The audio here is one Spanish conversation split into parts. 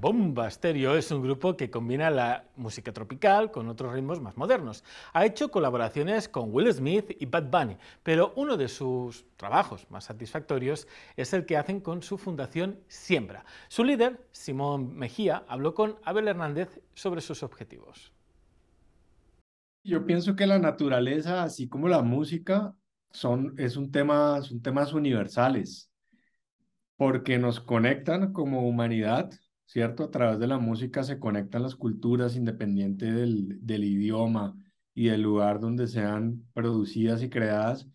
Bomba Stereo es un grupo que combina la música tropical con otros ritmos más modernos. Ha hecho colaboraciones con Will Smith y Bad Bunny, pero uno de sus trabajos más satisfactorios es el que hacen con su fundación Siembra. Su líder, Simón Mejía, habló con Abel Hernández sobre sus objetivos. Yo pienso que la naturaleza, así como la música, son, es un son temas universales porque nos conectan como humanidad ¿cierto? A través de la música se conectan las culturas independiente del, del idioma y del lugar donde sean producidas y creadas.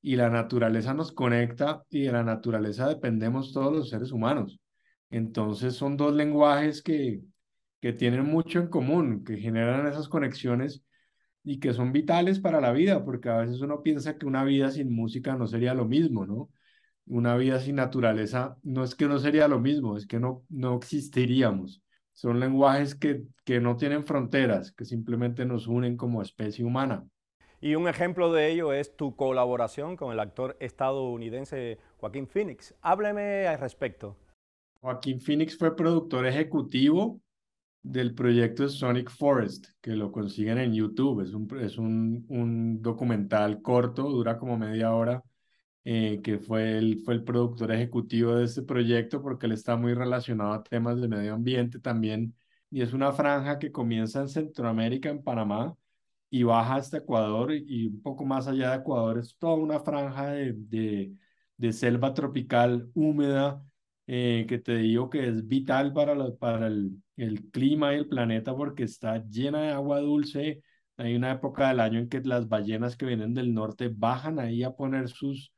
Y la naturaleza nos conecta y de la naturaleza dependemos todos los seres humanos. Entonces son dos lenguajes que, que tienen mucho en común, que generan esas conexiones y que son vitales para la vida, porque a veces uno piensa que una vida sin música no sería lo mismo, ¿no? una vida sin naturaleza no es que no sería lo mismo, es que no, no existiríamos. Son lenguajes que, que no tienen fronteras, que simplemente nos unen como especie humana. Y un ejemplo de ello es tu colaboración con el actor estadounidense Joaquín Phoenix. Hábleme al respecto. Joaquín Phoenix fue productor ejecutivo del proyecto Sonic Forest, que lo consiguen en YouTube. Es un, es un, un documental corto, dura como media hora, eh, que fue el, fue el productor ejecutivo de este proyecto porque él está muy relacionado a temas de medio ambiente también. Y es una franja que comienza en Centroamérica, en Panamá, y baja hasta Ecuador y un poco más allá de Ecuador. Es toda una franja de, de, de selva tropical húmeda eh, que te digo que es vital para, para el, el clima y el planeta porque está llena de agua dulce. Hay una época del año en que las ballenas que vienen del norte bajan ahí a poner sus,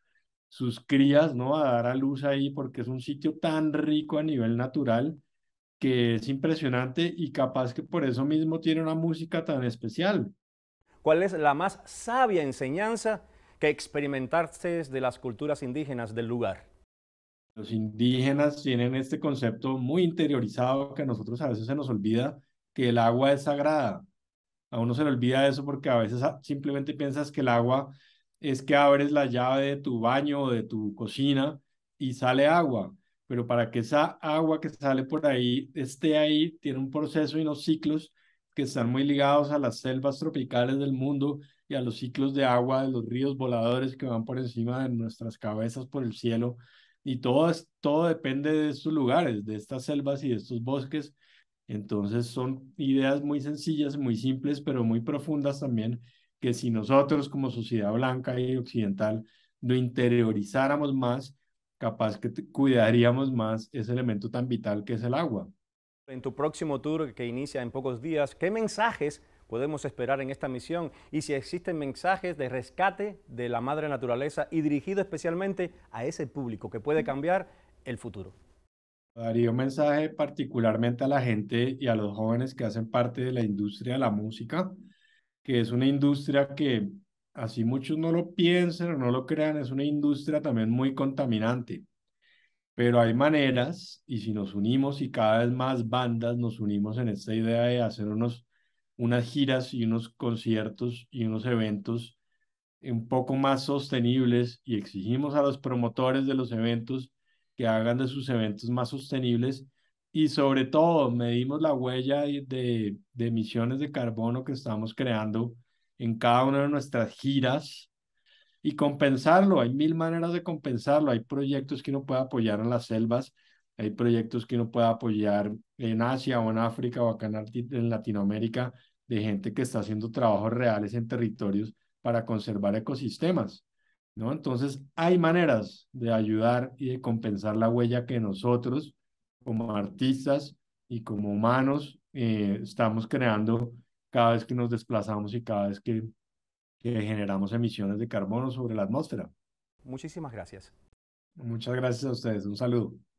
sus crías, ¿no? A dar a luz ahí, porque es un sitio tan rico a nivel natural que es impresionante y capaz que por eso mismo tiene una música tan especial. ¿Cuál es la más sabia enseñanza que experimentarse de las culturas indígenas del lugar? Los indígenas tienen este concepto muy interiorizado que a nosotros a veces se nos olvida, que el agua es sagrada. A uno se le olvida eso porque a veces simplemente piensas que el agua es que abres la llave de tu baño o de tu cocina y sale agua, pero para que esa agua que sale por ahí esté ahí, tiene un proceso y unos ciclos que están muy ligados a las selvas tropicales del mundo y a los ciclos de agua de los ríos voladores que van por encima de nuestras cabezas por el cielo. Y todo, todo depende de estos lugares, de estas selvas y de estos bosques. Entonces son ideas muy sencillas, muy simples, pero muy profundas también que si nosotros como sociedad blanca y occidental no interiorizáramos más, capaz que cuidaríamos más ese elemento tan vital que es el agua. En tu próximo tour que inicia en pocos días, ¿qué mensajes podemos esperar en esta misión? Y si existen mensajes de rescate de la madre naturaleza y dirigido especialmente a ese público que puede cambiar el futuro. Daría un mensaje particularmente a la gente y a los jóvenes que hacen parte de la industria de la música, que es una industria que así muchos no lo piensen o no lo crean, es una industria también muy contaminante. Pero hay maneras, y si nos unimos y cada vez más bandas nos unimos en esta idea de hacer unos, unas giras y unos conciertos y unos eventos un poco más sostenibles y exigimos a los promotores de los eventos que hagan de sus eventos más sostenibles, y sobre todo medimos la huella de, emisiones de carbono que estamos creando en cada una de nuestras giras y compensarlo. Hay mil maneras de compensarlo. Hay proyectos que uno puede apoyar en las selvas, hay proyectos que uno puede apoyar en Asia o en África o acá en Latinoamérica de gente que está haciendo trabajos reales en territorios para conservar ecosistemas. ¿no? Entonces, hay maneras de ayudar y de compensar la huella que nosotros como artistas y como humanos eh, estamos creando cada vez que nos desplazamos y cada vez que generamos emisiones de carbono sobre la atmósfera. Muchísimas gracias. Muchas gracias a ustedes. Un saludo.